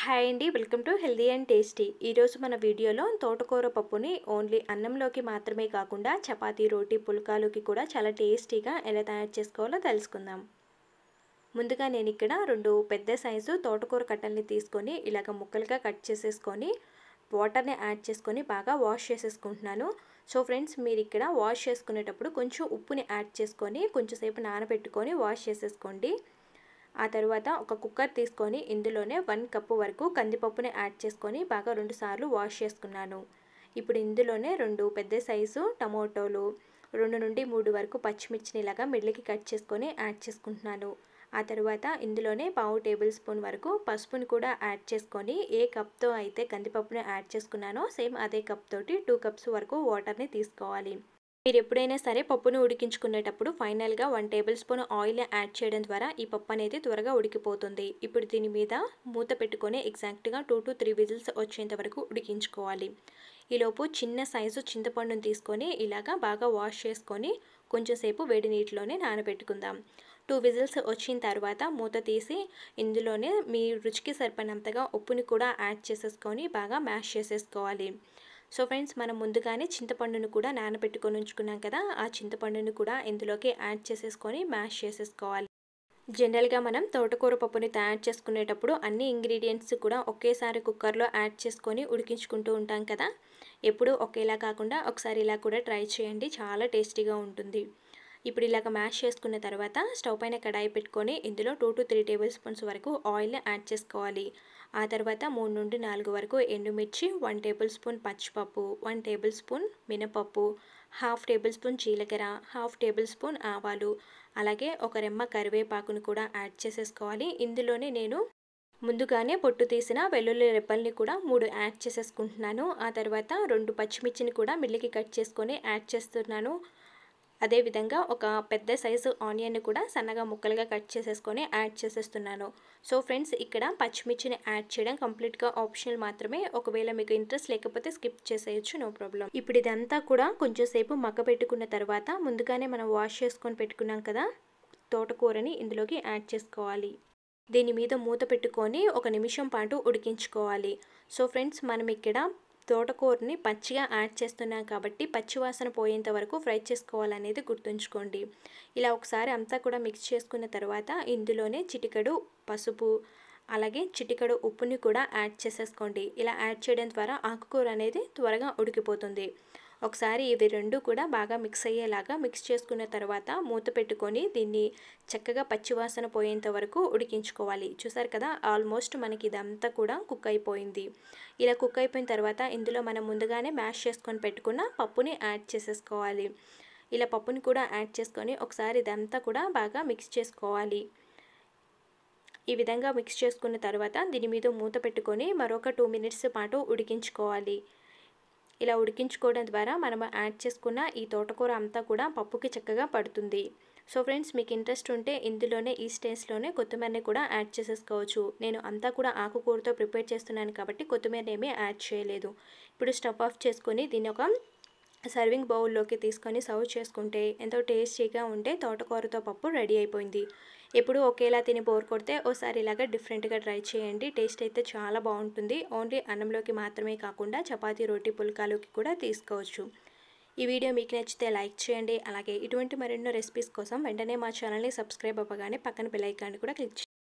hi అండి welcome to healthy and tasty ఈరోజు మన వీడియోలో తోటకూర పప్పుని ఓన్లీ అన్నంలోకి మాత్రమే కాకుండా చపాతీ రోటీ పుల్కాలుకి కూడా చాలా టేస్టీగా ఎలా తయారు చేసుకోవాలో తెలుసుకుందాం ముందుగా నేను ఇక్కడ రెండు పెద్ద సైజు తోటకూర కట్టల్ని తీసుకొని ఇలాగ ముక్కలుగా కట్ చేసేసుకొని వాటర్ని యాడ్ చేసుకొని బాగా వాష్ చేసేసుకుంటున్నాను సో ఫ్రెండ్స్ మీరు ఇక్కడ వాష్ చేసుకునేటప్పుడు కొంచెం ఉప్పుని యాడ్ చేసుకొని కొంచెంసేపు నానబెట్టుకొని వాష్ చేసేసుకోండి ఆ తర్వాత ఒక కుక్కర్ తీసుకొని ఇందులోనే వన్ కప్పు వరకు కందిపప్పుని యాడ్ చేసుకొని బాగా రెండుసార్లు వాష్ చేసుకున్నాను ఇప్పుడు ఇందులోనే రెండు పెద్ద సైజు టమోటోలు రెండు నుండి మూడు వరకు పచ్చిమిర్చిని ఇలాగా కట్ చేసుకొని యాడ్ చేసుకుంటున్నాను ఆ తర్వాత ఇందులోనే పావు టేబుల్ స్పూన్ వరకు పసుపుని కూడా యాడ్ చేసుకొని ఏ కప్తో అయితే కందిపప్పుని యాడ్ చేసుకున్నానో సేమ్ అదే కప్ తోటి టూ కప్స్ వరకు వాటర్ని తీసుకోవాలి మీరు ఎప్పుడైనా సరే పప్పును ఉడికించుకునేటప్పుడు ఫైనల్గా one tablespoon oil add చేయడం ద్వారా ఈ పప్పు అనేది త్వరగా ఉడికిపోతుంది ఇప్పుడు దీని మీద మూత పెట్టుకొని ఎగ్జాక్ట్గా టూ టు త్రీ విజిల్స్ వచ్చేంత వరకు ఉడికించుకోవాలి ఈలోపు చిన్న సైజు చింతపండును తీసుకొని ఇలాగా బాగా వాష్ చేసుకొని కొంచెంసేపు వేడి నీటిలోనే నానబెట్టుకుందాం టూ విజిల్స్ వచ్చిన తర్వాత మూత తీసి ఇందులోనే మీ రుచికి సరిపడినంతగా ఉప్పుని కూడా యాడ్ చేసేసుకొని బాగా మ్యాష్ చేసేసుకోవాలి సో ఫ్రెండ్స్ మనం ముందుగానే చింతపండును కూడా నానబెట్టుకొని ఉంచుకున్నాం కదా ఆ చింతపండును కూడా ఇందులోకి యాడ్ చేసేసుకొని మ్యాష్ చేసేసుకోవాలి జనరల్గా మనం తోటకూర పప్పుని తయారు చేసుకునేటప్పుడు అన్ని ఇంగ్రీడియంట్స్ కూడా ఒకేసారి కుక్కర్లో యాడ్ చేసుకొని ఉడికించుకుంటూ ఉంటాం కదా ఎప్పుడు ఒకేలా కాకుండా ఒకసారి ఇలా కూడా ట్రై చేయండి చాలా టేస్టీగా ఉంటుంది ఇప్పుడు ఇలాగ మ్యాష్ చేసుకున్న తర్వాత స్టవ్ పైన కడాయి పెట్టుకొని ఇందులో two to three tablespoons వరకు ఆయిల్ని యాడ్ చేసుకోవాలి ఆ తర్వాత మూడు నుండి నాలుగు వరకు ఎండుమిర్చి వన్ టేబుల్ స్పూన్ పచ్చిపప్పు వన్ టేబుల్ స్పూన్ మినపప్పు హాఫ్ టేబుల్ స్పూన్ జీలకర్ర హాఫ్ టేబుల్ స్పూన్ ఆవాలు అలాగే ఒక రెమ్మ కరివేపాకును కూడా యాడ్ చేసేసుకోవాలి ఇందులోనే నేను ముందుగానే పొట్టు తీసిన వెల్లుల్లి రెప్పల్ని కూడా మూడు యాడ్ చేసేసుకుంటున్నాను ఆ తర్వాత రెండు పచ్చిమిర్చిని కూడా మిల్లికి కట్ చేసుకొని యాడ్ చేస్తున్నాను అదేవిధంగా ఒక పెద్ద సైజు ఆనియన్ని కూడా సన్నగా ముక్కలుగా కట్ చేసేసుకొని యాడ్ చేసేస్తున్నాను సో ఫ్రెండ్స్ ఇక్కడ పచ్చిమిర్చిని యాడ్ చేయడం కంప్లీట్గా ఆప్షనల్ మాత్రమే ఒకవేళ మీకు ఇంట్రెస్ట్ లేకపోతే స్కిప్ చేసేయచ్చు నో ప్రాబ్లం ఇప్పుడు ఇదంతా కూడా కొంచెంసేపు మగ్గ పెట్టుకున్న తర్వాత ముందుగానే మనం వాష్ చేసుకొని పెట్టుకున్నాం కదా తోటకూరని ఇందులోకి యాడ్ చేసుకోవాలి దీని మీద మూత పెట్టుకొని ఒక నిమిషం పాటు ఉడికించుకోవాలి సో ఫ్రెండ్స్ మనం ఇక్కడ తోటకూరని పచ్చిగా యాడ్ చేస్తున్నాం కాబట్టి పచ్చివాసన పోయేంత వరకు ఫ్రై చేసుకోవాలనేది గుర్తుంచుకోండి ఇలా ఒకసారి అంతా కూడా మిక్స్ చేసుకున్న తర్వాత ఇందులోనే చిటికడు పసుపు అలాగే చిటికడు ఉప్పుని కూడా యాడ్ చేసేసుకోండి ఇలా యాడ్ చేయడం ద్వారా ఆకుకూర అనేది త్వరగా ఉడికిపోతుంది ఒకసారి ఇవి రెండు కూడా బాగా మిక్స్ అయ్యేలాగా మిక్స్ చేసుకున్న తర్వాత మూత పెట్టుకొని దీన్ని చక్కగా పచ్చివాసన పోయేంత వరకు ఉడికించుకోవాలి చూసారు కదా ఆల్మోస్ట్ మనకి ఇదంతా కూడా కుక్ అయిపోయింది ఇలా కుక్ అయిపోయిన తర్వాత ఇందులో మనం ముందుగానే మ్యాష్ చేసుకొని పెట్టుకున్న పప్పుని యాడ్ చేసేసుకోవాలి ఇలా పప్పుని కూడా యాడ్ చేసుకొని ఒకసారి ఇదంతా కూడా బాగా మిక్స్ చేసుకోవాలి ఈ విధంగా మిక్స్ చేసుకున్న తర్వాత దీని మీద మూత పెట్టుకొని మరొక టూ మినిట్స్ పాటు ఉడికించుకోవాలి ఇలా ఉడికించుకోవడం ద్వారా మనం యాడ్ చేసుకున్న ఈ తోటకూర అంతా కూడా పప్పుకి చక్కగా పడుతుంది సో ఫ్రెండ్స్ మీకు ఇంట్రెస్ట్ ఉంటే ఇందులోనే ఈ స్టేజ్లోనే కొత్తిమీరని కూడా యాడ్ చేసేసుకోవచ్చు నేను అంతా కూడా ఆకుకూరతో ప్రిపేర్ చేస్తున్నాను కాబట్టి కొత్తిమీరని ఏమీ యాడ్ చేయలేదు ఇప్పుడు స్టవ్ ఆఫ్ చేసుకొని దీని ఒక సర్వింగ్ బౌల్లోకి తీసుకొని సర్వ్ చేసుకుంటే ఎంతో టేస్టీగా ఉంటే తోటకూరతో పప్పు రెడీ అయిపోయింది ఎప్పుడు ఒకేలా తిని బోర్ కొడితే ఓసారి ఇలాగ డిఫరెంట్గా ట్రై చేయండి టేస్ట్ అయితే చాలా బాగుంటుంది ఓన్లీ అన్నంలోకి మాత్రమే కాకుండా చపాతీ రోటీ పుల్కాలోకి కూడా తీసుకోవచ్చు ఈ వీడియో మీకు నచ్చితే లైక్ చేయండి అలాగే ఇటువంటి మరెన్నో రెసిపీస్ కోసం వెంటనే మా ఛానల్ని సబ్స్క్రైబ్ అవ్వగానే పక్కన బెల్ ఐకాన్ కూడా క్లిక్ చేయండి